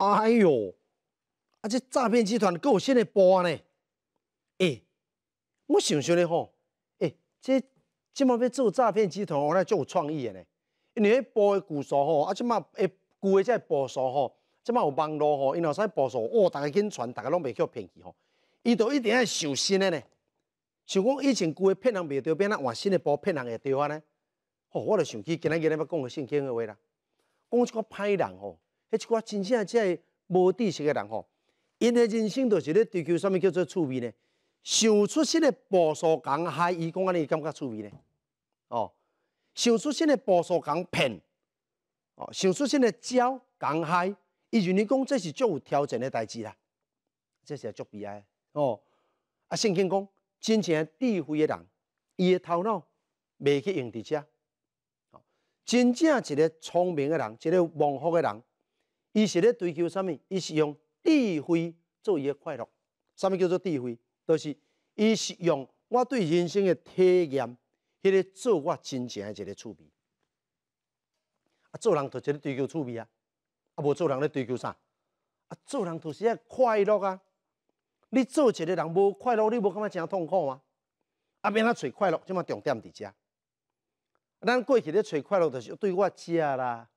哎哟，啊！这诈骗集团够新的波呢，诶，我想说咧吼，诶，这即满要做诈骗集团，我呢最有创意诶呢，因为波的古数吼，啊即嘛诶古诶在波数吼，即满有网络吼，因后使呢波数哦，大家紧传，大家拢袂去骗去吼，伊都一定要想新诶呢，想讲以前旧诶骗人袂着，变啊换新诶波骗人会着啊呢，哦，我就想起今仔日咧要讲个圣经诶话啦，讲一个歹人吼。迄寡真正即个无知识个人吼，因诶人生就是咧追求啥物叫做趣味呢？想出新诶步数讲海，伊讲安尼感觉趣味呢？哦，想出新诶步数讲骗，哦，想出新诶招讲海，伊就你讲这是足有挑战诶代志啦，这是悲哀诶哦，啊，圣经讲真正智慧诶人，伊诶头脑未去用伫遮。哦，真正一个聪明诶人，一个王福诶人。伊是咧追求啥物？伊是用智慧做伊个快乐。啥物叫做智慧？就是伊是用我对人生的体验，迄个做我真正的一个趣味。啊，做人就一个追求趣味啊，啊无做人咧追求啥？啊，做人就是个快乐啊。你做一个人无快乐，你无感觉真痛苦吗？啊，免啊找快乐，即嘛重点伫遮。咱过去咧找快乐，就是对我遮啦。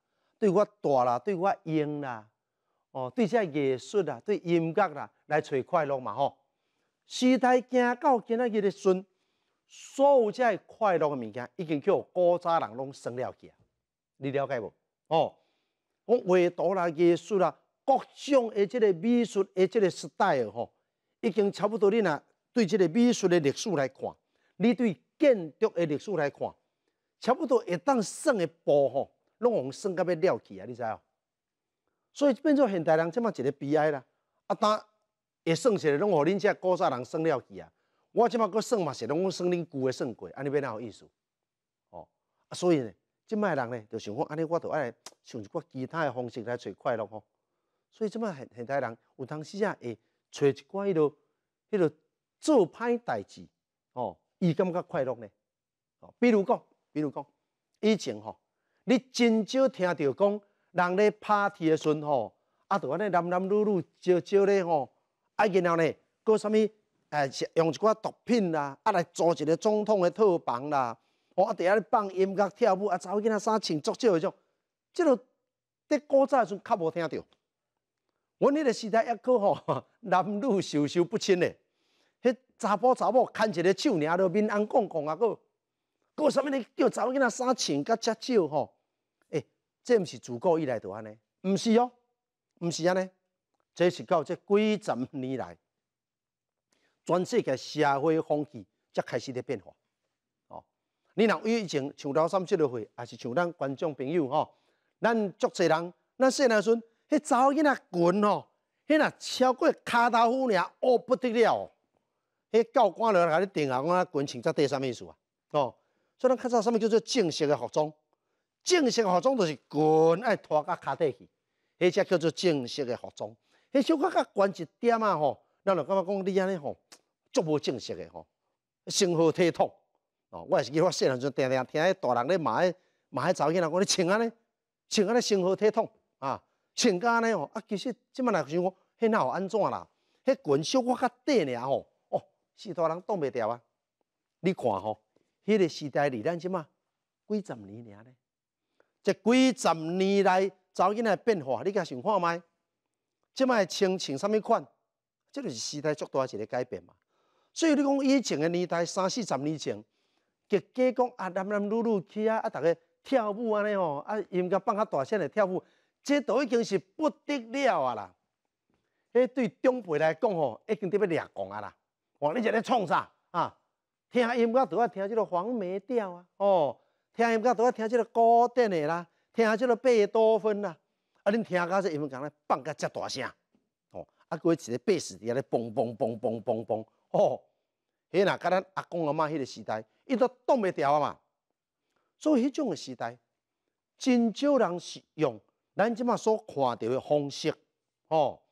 对我大啦，对我用啦，哦，对这艺术啦，对音乐啦，来找快乐嘛吼。时代行到今仔日的顺，所有这快乐的物件已经叫古早人拢算了去啊。你了解无？哦，我画图啦，艺术啦，各种的这个美术的这个时代吼，已经差不多你呐对这个美术的历史来看，你对建筑的历史来看，差不多会当算的步吼。拢互算到要了去啊！你知哦？所以变做现代人即么一个悲哀啦。啊，当会算起来，拢互恁遮古早人生了去啊！我即么搁算嘛是拢算恁旧诶，算过，安尼要哪有意思？哦，啊，所以呢，即卖人呢就想讲，安尼我都爱 想一寡其他的方式来找快乐哦。所以即么现现代人有当时啊，会找一寡迄落做歹代志哦，伊感觉快乐呢。哦，比如讲，比如讲，以前吼。你真少听到讲，人咧拍铁诶时阵吼，啊，着安尼男男女女招招咧吼，啊，然后呢，搁啥物，诶，用一寡毒品啦，啊，来租一个总统诶套房啦，我伫遐咧放音乐跳舞，啊，查某囡仔衫穿足少迄种，即落伫古早时阵较无听到，阮迄个时代抑过吼，男女授受不亲诶，迄查甫查某牵一个手，年就面红光光啊个，搁啥物咧叫查某囡仔衫穿甲足少吼。这毋是自古以来就安尼，毋是哦，毋是安尼，这是到这几十年来，全世界社会风气才开始咧变化。哦，你若以前像老三这类会，还是像咱观众朋友吼，咱足侪人，咱细男迄查某囡仔军吼，迄若超过卡戴夫尔，傲不得了。迄教官来甲咧定啊，讲啊，军穿在第上意思啊，哦，所以咱较早上物叫做正式的服装。正式服装就是裙，爱拖到脚底去，迄只叫做正式嘅服装。迄小可较悬一点啊吼，咱两感觉讲你安尼吼，足无正式的吼，生好体统。哦，我也是记我细汉阵听听迄大人咧骂迄骂迄查囡仔讲你穿安尼，穿安尼生好体统啊，穿甲安尼吼，啊，其实即摆来想讲，迄哪有安怎啦？迄裙小可较短咧吼，哦，许大人挡袂牢啊。你看吼，迄个时代离咱即嘛？几十年咧。这几十年来，查某囡仔变化，你敢想看麦？即卖穿穿什么款？即就是时代速度一个改变嘛。所以你讲以前个年代，三四十年前，结街讲啊，男男女女去啊，啊，逐个跳舞安尼哦，啊，音乐放较大声来跳舞，这都已经是不得了啊啦。迄对长辈来讲吼，已经得要掠狂啊啦。哇，你这咧创啥？啊，听音乐都要听即个黄梅调啊，哦。听音乐，都爱听即个古典的啦，听即个贝多芬啦，啊，恁听下这音乐，讲咧，放个遮大声，哦，啊，过一个贝斯遐咧嘣嘣嘣嘣嘣嘣，哦，迄啦，甲咱阿公阿嬷迄个时代，伊都挡袂牢啊嘛，所以迄种诶时代，真少人是用咱即马所看到诶方式，哦，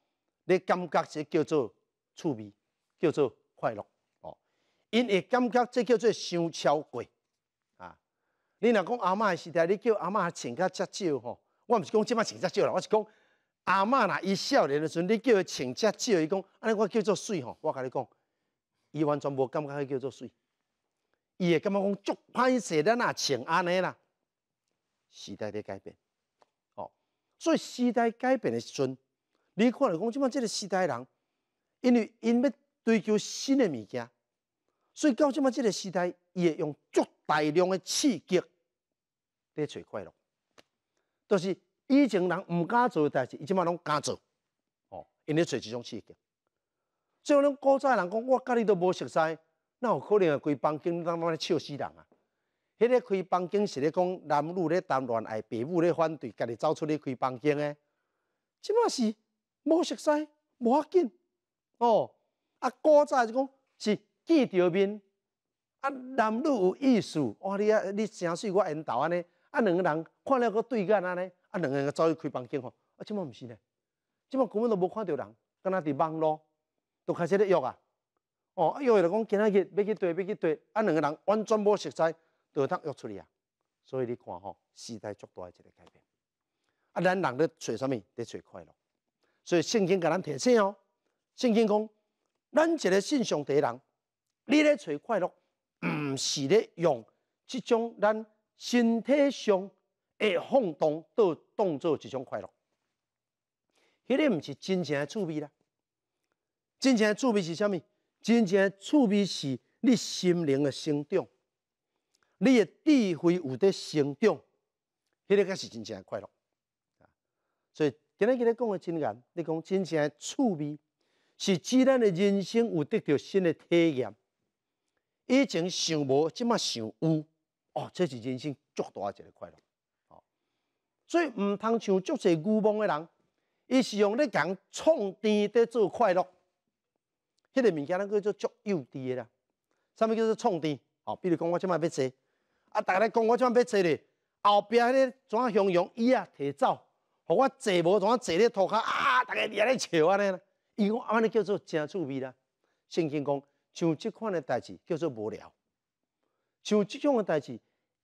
你感觉即叫做趣味，叫做快乐，哦，因会感觉这叫做想超过。你若讲阿嬷的时代，你叫阿嬷穿较遮少吼，我毋是讲即卖穿遮少啦，我是讲阿嬷若伊少年的时阵，你叫伊穿遮少，伊讲，安尼我叫做水吼，我甲你讲，伊完全无感觉，迄叫做水。伊会感觉讲，足歹势咱若穿安尼啦。时代在改变，哦，所以时代改变的时阵，你看了讲，即卖即个时代人，因为因要追求新的物件，所以到即卖即个时代，伊会用足大量诶刺激。在找快乐，著是以前人毋敢做诶代志，伊即嘛拢敢做，哦，因咧找即种刺激。最后，人古仔人讲我甲你都无熟悉，那有可能啊？开房间当当咧笑死人啊！迄个开房间是咧讲男女咧谈恋爱，父母咧反对，家己走出咧开房间诶。即满是无熟悉，无要紧，哦。啊，古仔就讲是见着面，啊，男女有意思，哇，你啊，你诚水我缘投安尼。啊，两个人看了个对眼安尼，啊，两个人走去开房间吼，啊，即满毋是呢，即满根本都无看到人，敢若伫网络都开始咧约啊，哦，啊约就讲今仔日要去对，要去对，啊，两个人完全无熟在，都有通约出来啊，所以你看吼，时代足大一个改变，啊，咱人咧找啥物咧找快乐，所以圣经甲咱提醒哦，圣经讲，咱一个信上帝人，你咧找快乐，毋是咧用即种咱。身体上诶晃动，都当做一种快乐，迄个毋是真正诶趣味啦。真正诶趣味是啥物？真正诶趣味是你心灵诶生长，你诶智慧有在生长，迄个才是真正诶快乐。所以今日今日讲诶真言，你讲真正诶趣味，是指咱诶人生有得到新诶体验，以前想无，即马想有。哦，这是人生足大一个快乐，哦，所以毋通像足侪牛妄的人，伊是用咧讲创治咧做快乐，迄个物件咱叫做足幼稚啦。啥物叫做创治？哦，比如讲我即卖要坐，啊，逐个咧讲我即卖要坐咧，后壁个怎啊汹涌，伊啊提走，互我坐无怎啊坐咧涂骹啊，逐个伫遐咧笑安尼，啦。伊讲安尼叫做真趣味啦。圣经讲，像即款的代志叫做无聊。像即种诶代志，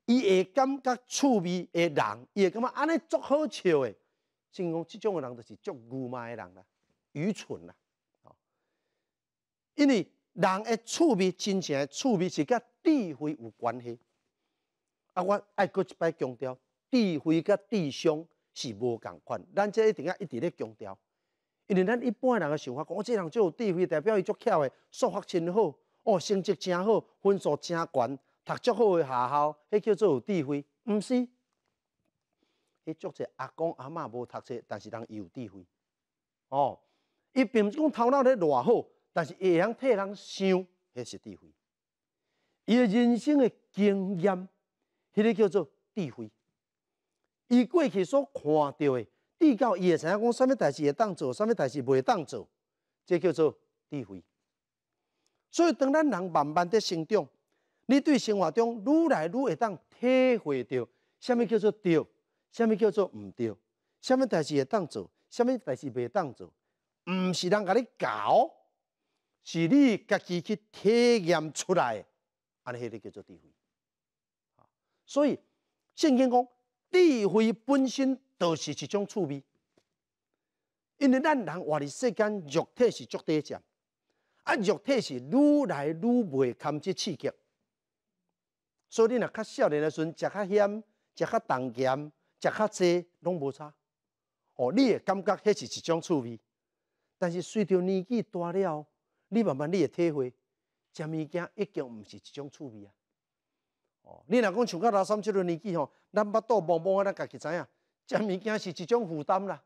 伊会感觉趣味诶人，伊会感觉安尼足好笑诶。像讲即种诶人就是足愚昧诶人啦，愚蠢啦。哦，因为人诶趣味真正诶趣味是甲智慧有关系。啊，我爱阁一摆强调，智慧甲智商是无共款。咱即一定要一直咧强调，因为咱一般人诶想法，讲即个人足有智慧，代表伊足巧诶，数学真好，哦，成绩真好，分数真悬。读足好诶学校，迄叫做有智慧。毋是，迄足者阿公阿嬷无读册，但是人伊有智慧。哦，伊并毋是讲头脑咧偌好，但是伊会晓替人想，迄是智慧。伊诶人生诶经验，迄个叫做智慧。伊过去所看到诶，比教伊会知影讲啥物代志会当做，啥物代志袂当做，这叫做智慧。所以当咱人慢慢伫成长。你对生活中愈来愈会当体会到，什么叫做对，什么叫做唔对，什么代志会当做，什么代志袂当做，毋是人甲你教，是你家己去体验出来，安尼，迄个叫做智慧。所以圣经讲，智慧本身就是一种趣味，因为咱人活伫世间肉体是足低贱，啊，肉体是愈来愈袂堪这刺激。所以你若较少年的时阵，食较咸、食较重咸、食较济，拢无差。哦，你会感觉迄是一种趣味。但是随着年纪大了，你慢慢你会体会，食物件已经毋是一种趣味啊。哦，你若讲像较老三、即个年纪吼，咱巴肚摸摸，咱家己知影，食物件是一种负担啦，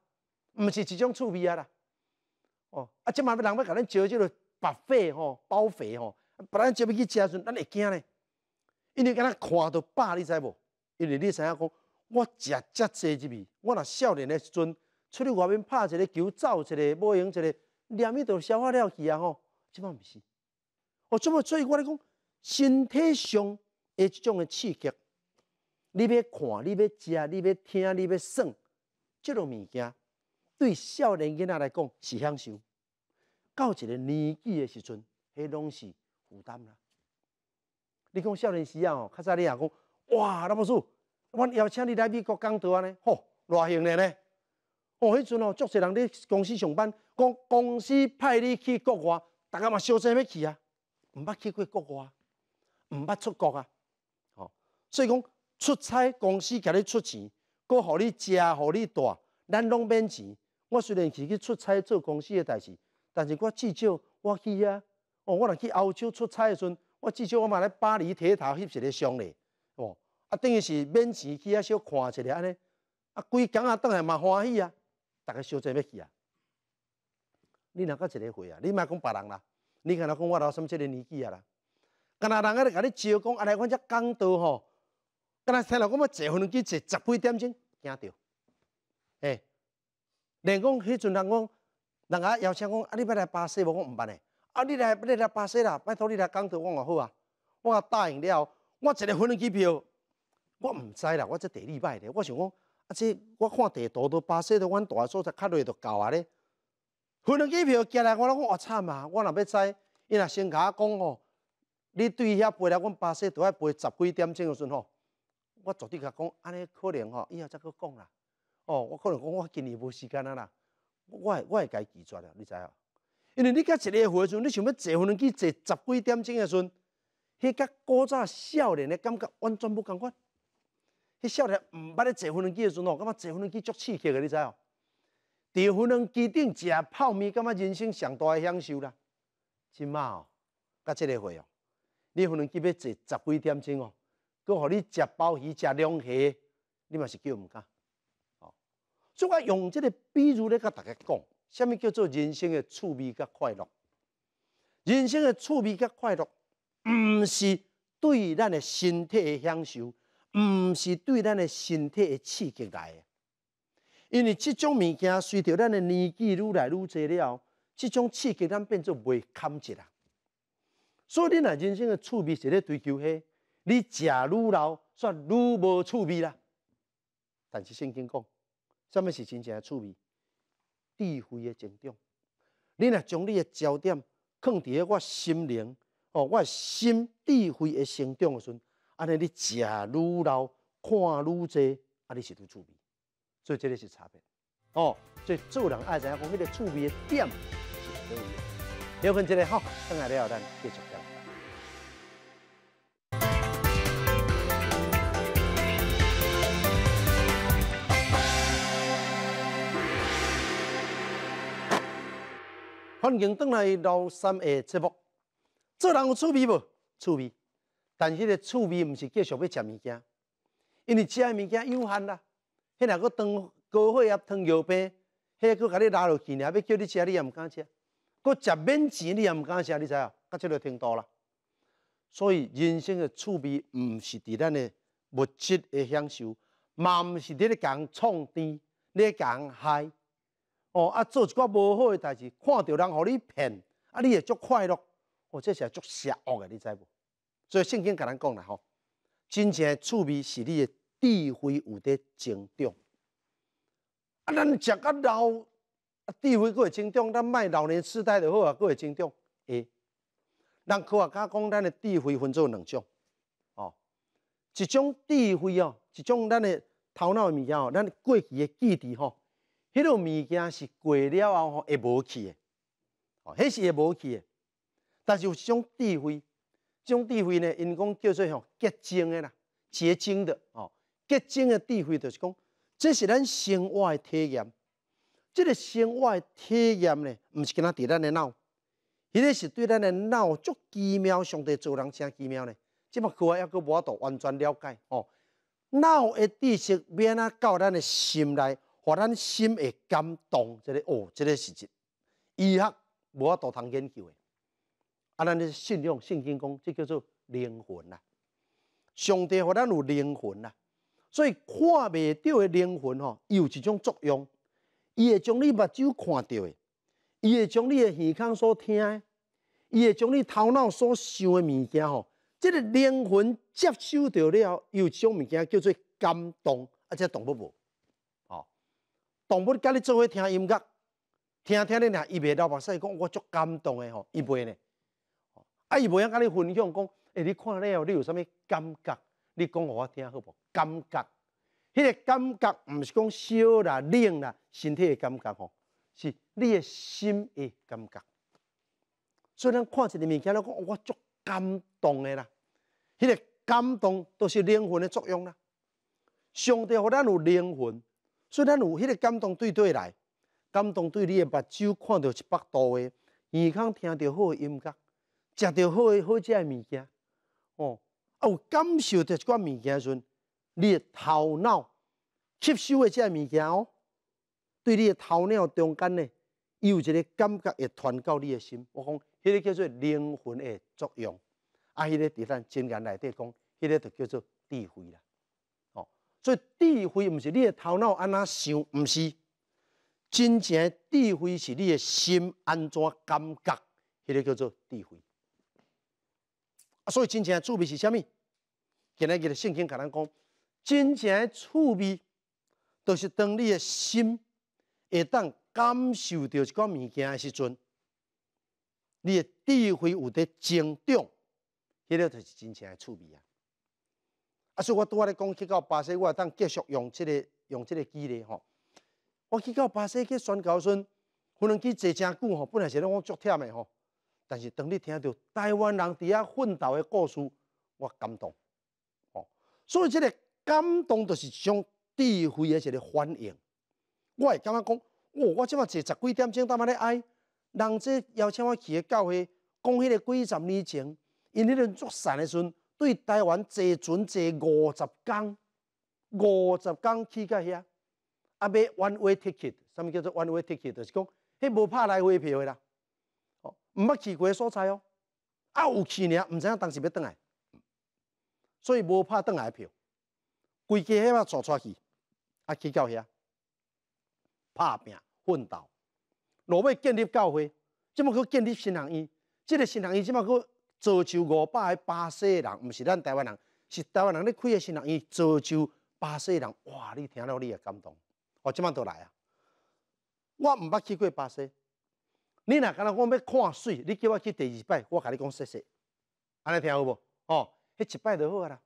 毋是一种趣味啊啦。哦，啊，即要人要甲咱招即落白费吼、包肥吼，不然招要去诶时，阵，咱会惊咧。因为敢若看到饱，你知无？因为你知影讲，我食遮济一味，我若少年的时阵，出去外面拍一个球，走一个，无用一个，连伊都消化了去啊吼，即摆毋是。哦，即摆所以我咧讲，身体上诶，即种的刺激，你要看，你要食，你要听，你要耍，即种物件，对少年囡仔来讲是享受，到一个年纪的时阵，迄拢是负担啦。你讲少年时啊，哦，较早你也讲，哇，那么说，我邀请你来美国讲台湾呢，吼，偌型咧呢？哦，迄阵哦，足多人在公司上班，讲公司派你去国外，大家嘛小想要去啊？毋捌去过国外，毋捌出国啊？哦，所以讲出差，公司甲你出钱，搁互你食，互你住，咱拢免钱。我虽然是去出差做公司诶代志，但是我至少我去啊。哦，我若去欧洲出差诶时阵。我至少我嘛咧巴黎铁塔翕一个相咧，哦，啊，等于是免钱去遐小看一下安尼，啊，规工啊，当然嘛欢喜啊，逐个小姐要去啊？你若够一个会啊？你莫讲别人啦，你敢若讲我老婶即个年纪啊啦，敢若人个咧甲你招讲啊来，阮遮讲到吼，敢若听老讲要坐飞去坐十几点钟，惊着，哎，连讲迄阵人讲，人啊，要请讲啊，你别来巴西，我讲毋办诶。啊！你来你来巴西啦！拜托你来讲台，我就好啊！我啊答应了我一个飞机票，我毋知啦。我这第二摆咧，我想讲啊，即我看地图都巴西，都阮大所才卡累到啊咧。飞机票，寄来，我讲，哇惨啊！我若要知？伊若先甲我讲哦，你对遐飞来阮巴西都要飞十几点钟的时阵哦，我昨天甲讲安尼可能哦，以后再去讲啦。哦，我可能讲我今年无时间啊啦，我我我会家拒绝了，你知影。因为你甲一个回的时阵，你想要坐飞机坐十几点钟的时阵，迄甲古早少年的感觉完全不共款。迄少年毋捌咧坐飞机的时阵哦，感觉坐飞机足刺激诶。你知哦。伫飞机顶食泡面，感觉人生上大诶享受啦。即嘛哦，甲即个会哦，你飞机要坐十几点钟哦，佮互你食鲍鱼、食龙虾，你嘛是叫毋敢哦，所以我用即个比如咧甲大家讲。虾物叫做人生的趣味甲快乐？人生的趣味甲快乐，毋是对咱的身体的享受，毋是对咱的身体的刺激来。的。因为即种物件随着咱的年纪愈来愈侪了，即种刺激咱变做袂堪一啦。所以你若人生的趣味是咧追求迄，你食愈老煞愈无趣味啦。但是圣经讲，虾物是真正的趣味？智慧的成长，你若将你的焦点放伫喺我心灵，哦，我心智慧的成长的时阵，安尼你食愈老，看愈多，啊，你是愈趣味。所以这个是差别，哦，所以做人爱知影讲，迄个趣味的点是对的。聊分这个好，等下了后咱继续。欢迎回来《老三 A》节目。做人有趣味无？趣味，但迄个趣味毋是继续要食物件，因为食诶物件有限啦。迄个还当高血压、糖尿病，迄个甲把你拉落去，还要叫你食，你也毋敢食。佮食免钱你也毋敢食，你知影？佮这个听多啦。所以人生的趣味毋是伫咱的物质的享受，嘛毋是伫咧共创低，咧共嗨。哦，啊，做一寡无好诶代志，看到人互你骗，啊，你会足快乐，哦，这是足邪恶诶，你知无？所以圣经甲咱讲啦吼，真正趣味是你诶智慧有伫增长。啊，咱食较老，啊，智慧佫会增长，咱卖老年痴呆就好啊，佫会增长。诶，咱科学家讲，咱诶智慧分做两种，哦，一种智慧哦，一种咱诶头脑诶物件哦，咱过去诶记忆吼。迄落物件是过了后会无去的，迄是会无去的。但是有种智慧，种智慧呢，因讲叫做吼结晶的啦，结晶的哦，结晶的智慧就是讲，这是咱生活的体验。这个生活的体验呢，毋是跟仔伫咱的脑，迄个是对咱的脑足奇妙，上帝做人正奇妙呢。即嘛可还佫无法度完全了解哦。脑嘅知识免啊到咱的心内。互咱心会感动，即个哦，即个是情，医学无法度通研究诶。啊，咱咧信仰圣经讲，即叫做灵魂啊。上帝互咱有灵魂啊，所以看未到诶灵魂吼，有一种作用，伊会将你目睭看到诶，伊会将你诶耳康所听诶，伊会将你头脑所想诶物件吼，即个灵魂接收到了，有一种物件叫做感动，而且懂不？动物甲你做伙听音乐，听听咧，伊袂流目屎，讲我足感动诶吼，伊袂呢，啊，伊袂晓甲你分享讲，哎，你看了哦，你有啥物感觉？你讲互我听，好无？感觉，迄个感觉毋是讲烧啦、冷啦，身体的感觉吼，是你诶心诶感觉。所以咱看一个物件咧，讲我足感动诶啦，迄个感动都是灵魂诶作用啦。上帝，互咱有灵魂。所以咱有迄个感动对对来，感动对你的目睭看到一百度的耳孔听到好音乐，食到好好食的物件，哦，啊有感受着即款物件时，阵，你头脑吸收的即个物件哦，对你的头脑中间呢，有一个感觉会传到你的心，我讲迄个叫做灵魂的作用，啊，迄个伫咱真言内底讲，迄个就叫做智慧啦。所以智慧毋是你诶头脑安怎想，毋是，真正智慧是你诶心安怎感觉，迄个叫做智慧。啊，所以真正诶趣味是虾物？今日个圣经甲咱讲，真正诶趣味就是当你诶心会当感受到一个物件诶时阵，你诶智慧有伫增长，迄个就是真正诶趣味啊。啊！所以我拄仔咧讲去到巴西，我啊当继续用即个、用即个机咧吼。我去到巴西去宣讲时，可能去坐真久吼，本来是咧我足忝的吼。但是当你听到台湾人伫遐奋斗的故事，我感动。吼，所以即个感动就是一种智慧的一个反应。我会感觉讲，哇，我即马坐十几点钟，大马咧爱人即邀请我去教会，讲迄个几十年前，因迄个作善的时。对台湾坐船坐五十天，五十天去到遐，啊，要 one way ticket。什么叫做 one way ticket？就是讲，迄无拍来回票啦，哦，毋捌去过所在哦，啊有去呢，毋知影当时要倒来，所以无拍倒来票，规家起嘛坐车去，啊，去到遐，拍拼奋斗，若要建立教会，即么去建立新堂？伊，即个新学院即么去？造就五百个巴西人，毋是咱台湾人，是台湾人咧开个心人。伊造就巴西人，哇！你听了你也感动。我即马就来啊！我毋捌去过巴西。你若敢若讲要看水，你叫我去第二摆，我甲你讲说说，安尼听好无？哦，迄一摆就好啊啦。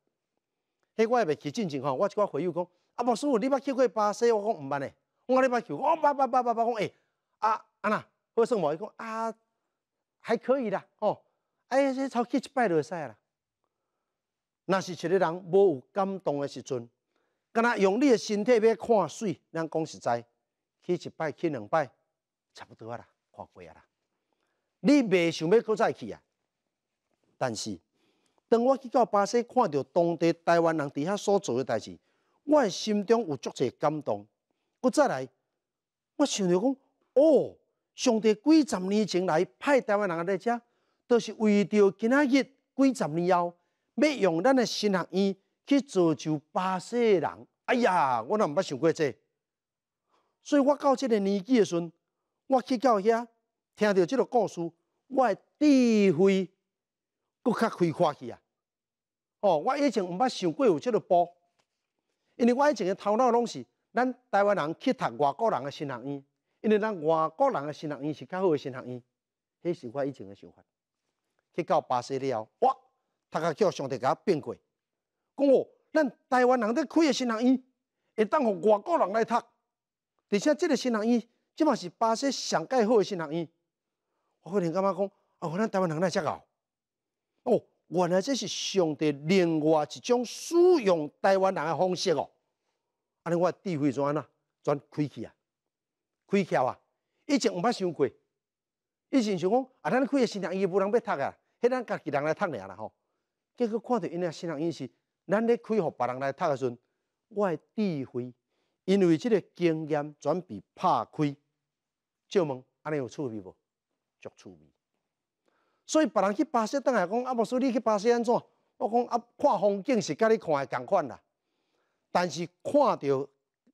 迄我也未去进前吼，我即个回友讲，啊，莫师傅，你捌去过巴西？我讲毋捌嘞。我讲你捌去，我捌、捌、捌、捌捌讲，哎，啊，安那，好算无？伊讲啊，还可以啦，哦。哎，这超去一摆就会使啦。若是一个人无有感动的时阵，敢若用你的身体要看水，咱讲实在，去一摆、去两摆，差不多啦，看过啊啦。你未想要搁再去啊？但是，当我去到巴西，看到当地台湾人伫遐所做的代志，我的心中有足侪感动。搁再来，我想着讲，哦，上帝几十年前来派台湾人来遮。都是为着今仔日几十年后，欲用咱诶新学院去做就巴西人。哎呀，我若毋捌想过这，所以我到即个年纪诶时阵，我去到遐，听到即个故事，我智慧搁较开阔去啊！哦，我以前毋捌想过有即个波，因为我以前个头脑拢是咱台湾人去读外国人诶新学院，因为咱外国人诶新学院是较好诶新学院，迄是我以前诶想法。去到巴西了，哇！大家叫上帝甲他变过，讲哦，咱台湾人咧开个新学院，会当互外国人来读，而且即个新学院，即嘛是巴西上盖好个新学院。我可能感觉讲，哦，咱台湾人来遮牛，哦，原来这是上帝另外一种使用台湾人个方式哦。安尼话智慧怎啊怎全开去啊，开窍啊，以前毋捌想过，以前想讲啊，咱开个新学院无人要读啊。咱家己人来读了啦吼，结果看到因个新仰因是，咱咧开互别人来读个时阵，我嘅智慧，因为这个经验转被拍开，借问，安尼有趣味无？足趣味。所以别人去巴西，等来讲啊，莫说你去巴西安怎？我讲啊，看风景是甲你看个同款啦，但是看到有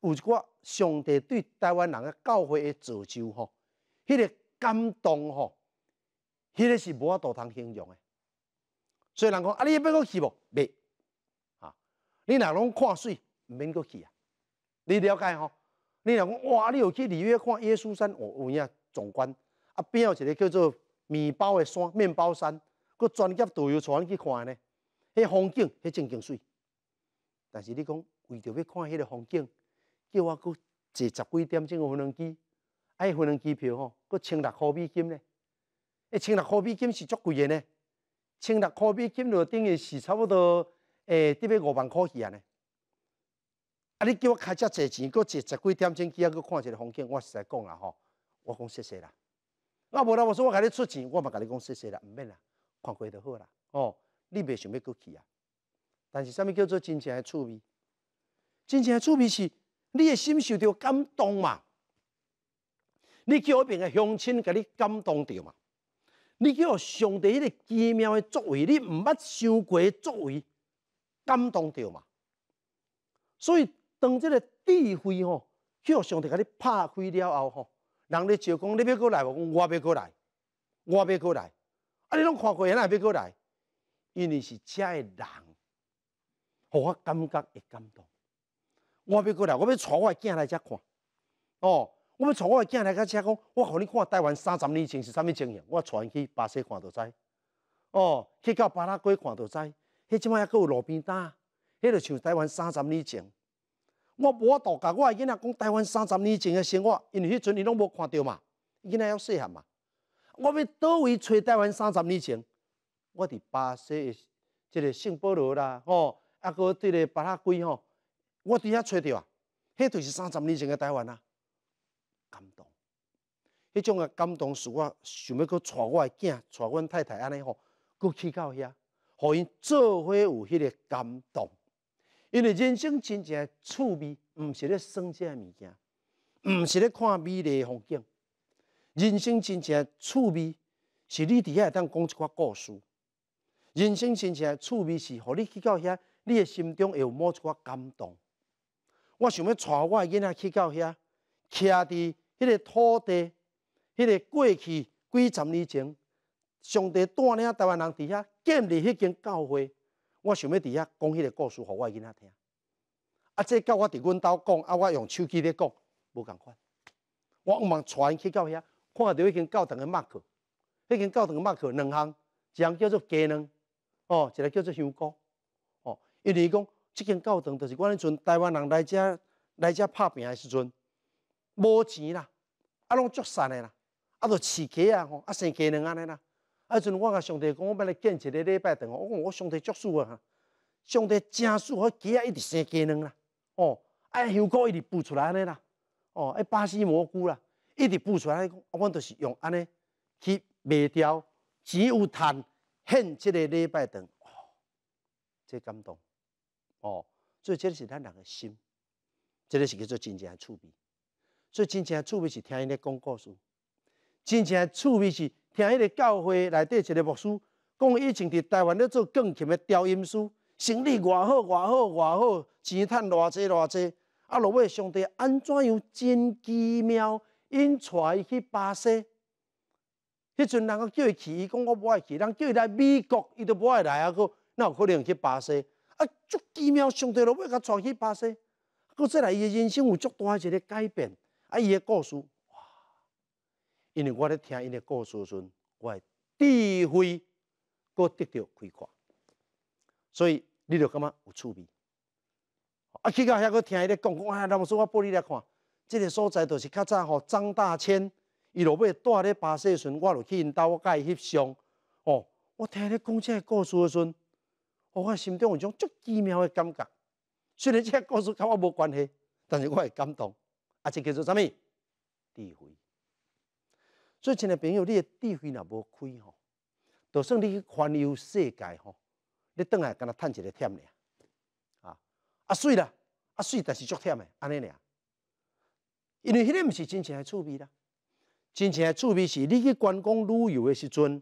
一寡上帝对台湾人的教会的造就吼，迄个感动吼。迄个是无法度通形容诶，所以人讲啊，你要要去无？未啊！你若拢看水，毋免去啊。你了解吼？你若讲哇，你有去里约看耶稣山有有影壮观，啊边有一个叫做面包诶山，面包山，搁专业导游带阮去看呢。迄风景，迄真景水。但是你讲为着要看迄个风景，叫我搁坐十几点钟的飞机，哎，飞机票吼，搁千六箍美金呢。一千六块美金是足贵个呢，千六块美金就等于是差不多诶，得要五万块去啊呢。啊，你叫我开遮坐钱，搁坐十几点钟，去啊？去看一个风景，我是在讲啊吼。我讲谢谢啦。我无啦，我说我甲你出钱，我嘛甲你讲谢谢啦，毋免啦，看过就好啦。哦，你未想要去去啊？但是啥物叫做真正诶趣味？真正诶趣味是，你诶心受到感动嘛。你叫迄边诶乡亲，甲你感动着嘛？你叫上帝迄个奇妙的作为，你毋捌想过作为感动着嘛？所以当这个智慧吼，叫上帝给你拍开了后吼，人咧就讲：你要过来无？讲我要过来，我要过来。啊！你拢看过，也来要过来，因为是遮的人，互我感觉会感动。我要过来，我要带我囝来遮看。哦。我们从我的镜头来讲，讲我互你看台湾三十年前是啥物情形，我传去巴西看就知。哦，去到巴拉圭看就知，迄即卖还佫有路边摊，迄就像台湾三十年前。我无大甲我囡仔讲台湾三十年前的生活，因为迄阵伊拢无看到嘛，囡仔还细汉嘛。我要倒位找台湾三十年前，我伫巴西，即个圣保罗啦，吼，抑佫即个巴拉圭吼，我伫遐找着啊，迄就是三十年前的台湾啊。迄种个感动，使我想要去带我个囝、带阮太太安尼吼，去去到遐，互因做伙有迄个感动。因为人生真正趣味，毋是咧即个物件，毋是咧看美丽风景。人生真正趣味，是你伫遐会当讲一寡故事。人生真正趣味，是互你去到遐，你个心中会有某一寡感动。我想要带我个囝去到遐，徛伫迄个土地。迄个过去，几十年前，上帝带领台湾人伫遐建立迄间教会，我想要伫遐讲迄个故事，互外囡仔听。啊，即个甲我伫阮兜讲，啊，我用手机咧讲，无共款。我往卖带因去到遐，看到迄间教堂个麦去迄间教堂个麦去两项，一项叫做鸡卵，哦，一个叫做香菇，哦，因为讲即间教堂就是我迄阵台湾人来遮来遮拍拼个时阵，无钱啦，啊，拢足散个啦。啊，都起鸡啊，吼，啊生鸡卵安尼啦。啊阵我甲上帝讲，我要来建一个礼拜堂。我讲我上帝足数啊，上帝真数，我鸡一直生鸡卵啦，哦，啊香菇一直孵出来安尼啦，哦，啊巴西蘑菇啦，一直孵出来。尼讲我著是用安尼去卖掉，只有趁献一个礼拜堂，真感动，哦。以这是咱两个心，这个是叫做真正的趣味。所以真正的趣味是听因咧讲故事。真正趣味是听迄个教会内底一个牧师，讲以前伫台湾咧做钢琴的调音师，生意偌好偌好偌好，钱趁偌济偌济。啊，落尾上帝安怎样？真奇妙，因带去巴西。迄阵人叫伊去，伊讲我无爱去。人叫伊来美国，伊都无爱来啊！佫那有可能去巴西？啊，足奇妙，上帝落尾甲带去巴西。佫再来伊诶人生有足大一个改变，啊，伊个故事。因为我咧听因咧故事阵，我智慧搁得到开阔，所以你就感觉有趣味。啊，去到遐个听伊咧讲，讲哎，那么我报你来看，这个所在就是较早吼张大千，伊落尾住咧巴西阵，我落去因兜，我甲伊翕相。哦，我听咧讲即个故事时，阵，我心中有种足奇妙的感觉。虽然即个故事甲我无关系，但是我会感动。啊，就叫做啥物？智慧。最亲的朋友，你的智慧也无开吼，就算你去环游世界吼，你倒来敢若趁一个忝尔，啊啊水啦，啊水，但是足忝诶，安尼俩，因为迄个毋是真正的趣味啦，真正的趣味是你去观光旅游诶时阵，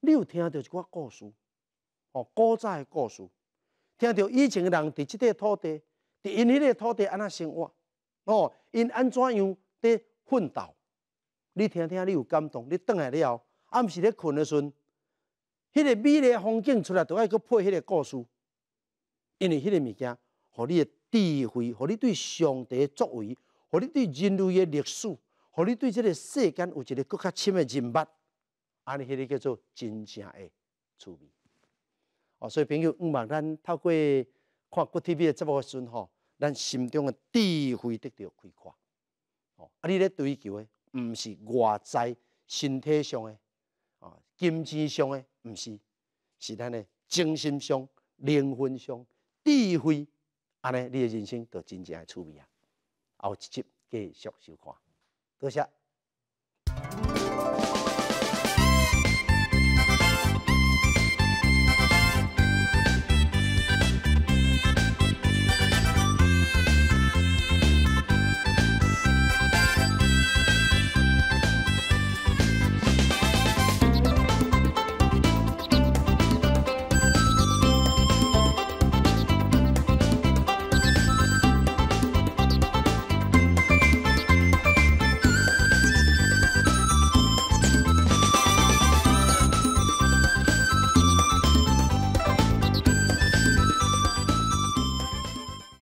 你有听到一寡故事，哦，古早的故事，听到以前的人伫即块土地，伫因迄个土地安怎生活，哦，因安怎样伫奋斗。你听听，你有感动。你倒下来以后，暗时咧困的时阵，迄个美丽风景出来，都爱去配迄个故事，因为迄个物件，互你诶智慧，互你对上帝诶作为，互你对人类诶历史，互你对即个世间有一个更较深诶认识。安尼迄个叫做真正诶趣味。哦，所以朋友，毋望咱透过看国 TV 诶节目诶时阵，吼，咱心中诶智慧得到开阔。哦，啊，你咧追求诶。毋是外在身体上诶，啊，金钱上诶，毋是，是咱诶精神上、灵魂上、智慧，安尼你诶人生著真正诶趣味啊！后一集继续收看，多谢。